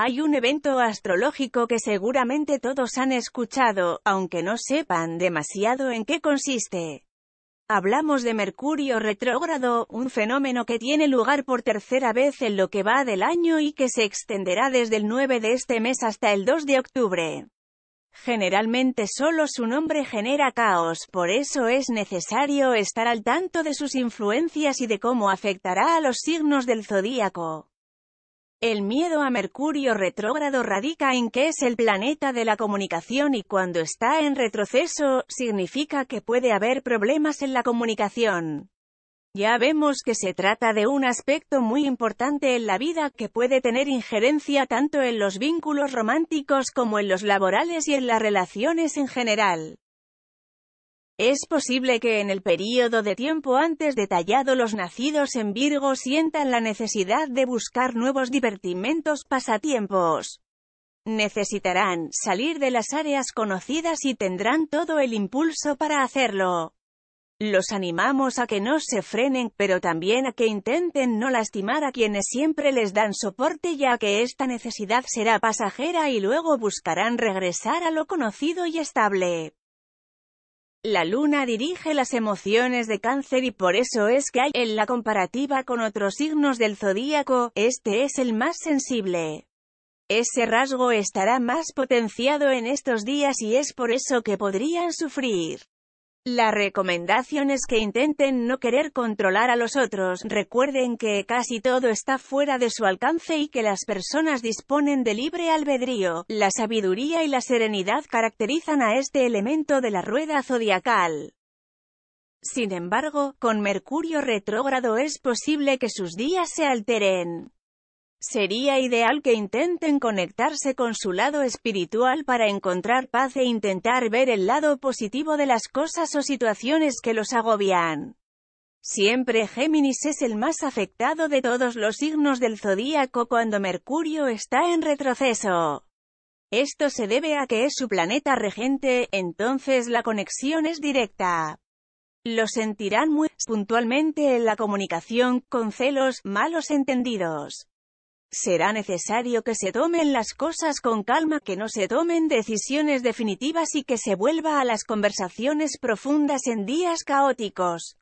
Hay un evento astrológico que seguramente todos han escuchado, aunque no sepan demasiado en qué consiste. Hablamos de Mercurio retrógrado, un fenómeno que tiene lugar por tercera vez en lo que va del año y que se extenderá desde el 9 de este mes hasta el 2 de octubre. Generalmente solo su nombre genera caos, por eso es necesario estar al tanto de sus influencias y de cómo afectará a los signos del zodíaco. El miedo a Mercurio retrógrado radica en que es el planeta de la comunicación y cuando está en retroceso, significa que puede haber problemas en la comunicación. Ya vemos que se trata de un aspecto muy importante en la vida que puede tener injerencia tanto en los vínculos románticos como en los laborales y en las relaciones en general. Es posible que en el período de tiempo antes detallado los nacidos en Virgo sientan la necesidad de buscar nuevos divertimentos pasatiempos. Necesitarán salir de las áreas conocidas y tendrán todo el impulso para hacerlo. Los animamos a que no se frenen, pero también a que intenten no lastimar a quienes siempre les dan soporte ya que esta necesidad será pasajera y luego buscarán regresar a lo conocido y estable. La luna dirige las emociones de cáncer y por eso es que hay, en la comparativa con otros signos del zodíaco, este es el más sensible. Ese rasgo estará más potenciado en estos días y es por eso que podrían sufrir la recomendación es que intenten no querer controlar a los otros, recuerden que casi todo está fuera de su alcance y que las personas disponen de libre albedrío. La sabiduría y la serenidad caracterizan a este elemento de la rueda zodiacal. Sin embargo, con Mercurio retrógrado es posible que sus días se alteren. Sería ideal que intenten conectarse con su lado espiritual para encontrar paz e intentar ver el lado positivo de las cosas o situaciones que los agobian. Siempre Géminis es el más afectado de todos los signos del zodíaco cuando Mercurio está en retroceso. Esto se debe a que es su planeta regente, entonces la conexión es directa. Lo sentirán muy puntualmente en la comunicación, con celos, malos entendidos Será necesario que se tomen las cosas con calma, que no se tomen decisiones definitivas y que se vuelva a las conversaciones profundas en días caóticos.